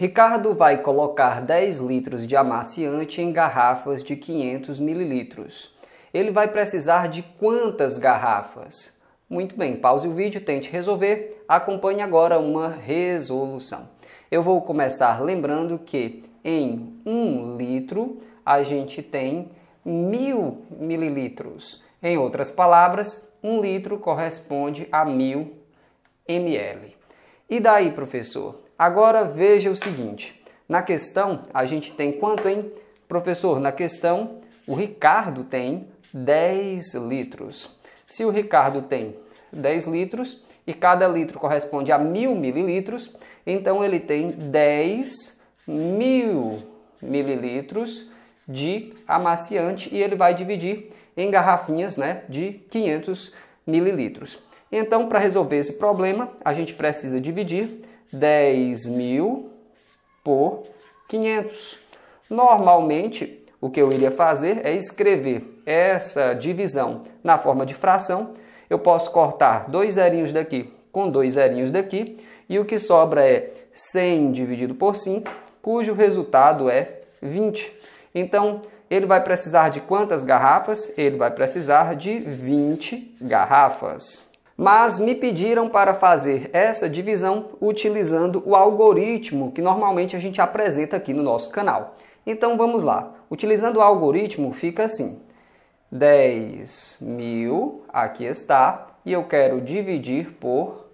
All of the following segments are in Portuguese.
Ricardo vai colocar 10 litros de amaciante em garrafas de 500 mililitros. Ele vai precisar de quantas garrafas? Muito bem, pause o vídeo, tente resolver. Acompanhe agora uma resolução. Eu vou começar lembrando que em 1 um litro a gente tem 1000 mililitros. Em outras palavras, 1 um litro corresponde a 1000 ml. E daí, professor? Agora veja o seguinte: na questão a gente tem quanto, hein? Professor, na questão o Ricardo tem 10 litros. Se o Ricardo tem 10 litros e cada litro corresponde a mil mililitros, então ele tem 10 mil mililitros de amaciante e ele vai dividir em garrafinhas né, de 500 mililitros. Então, para resolver esse problema, a gente precisa dividir 10 mil por 500. Normalmente, o que eu iria fazer é escrever essa divisão na forma de fração. Eu posso cortar dois zerinhos daqui com dois zerinhos daqui e o que sobra é 100 dividido por 5, cujo resultado é 20. Então, ele vai precisar de quantas garrafas? Ele vai precisar de 20 garrafas mas me pediram para fazer essa divisão utilizando o algoritmo que normalmente a gente apresenta aqui no nosso canal. Então vamos lá. Utilizando o algoritmo fica assim: 10 mil, aqui está, e eu quero dividir por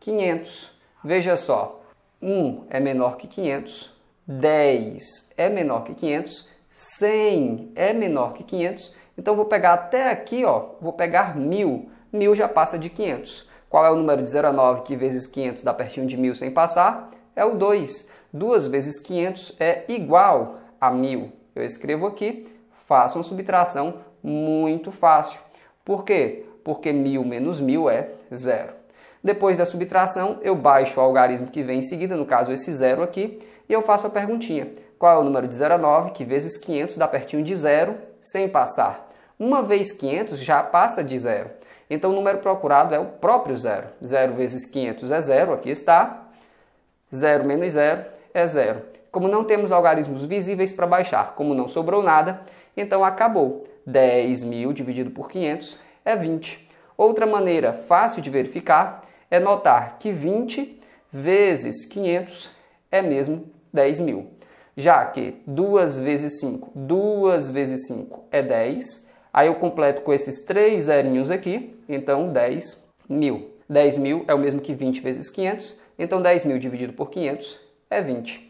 500. Veja só, 1 é menor que 500, 10 é menor que 500, 100 é menor que 500 então vou pegar até aqui, ó, vou pegar 1.000. 1.000 já passa de 500. Qual é o número de 0 a 9 que vezes 500 dá pertinho de 1.000 sem passar? É o 2. 2 vezes 500 é igual a 1.000. Eu escrevo aqui, faço uma subtração muito fácil. Por quê? Porque 1.000 menos 1.000 é zero. Depois da subtração, eu baixo o algarismo que vem em seguida, no caso esse zero aqui, e eu faço a perguntinha. Qual é o número de 0 a 9, que vezes 500 dá pertinho de zero, sem passar? Uma vez 500 já passa de zero. Então o número procurado é o próprio zero. Zero vezes 500 é zero, aqui está. Zero menos zero é zero. Como não temos algarismos visíveis para baixar, como não sobrou nada, então acabou. 10.000 mil dividido por 500 é 20. Outra maneira fácil de verificar é notar que 20 vezes 500 é mesmo 10 mil. Já que 2 vezes 5, 2 vezes 5 é 10. Aí eu completo com esses três zerinhos aqui, então 10 mil. 10 mil é o mesmo que 20 vezes 500, então 10 mil dividido por 500 é 20.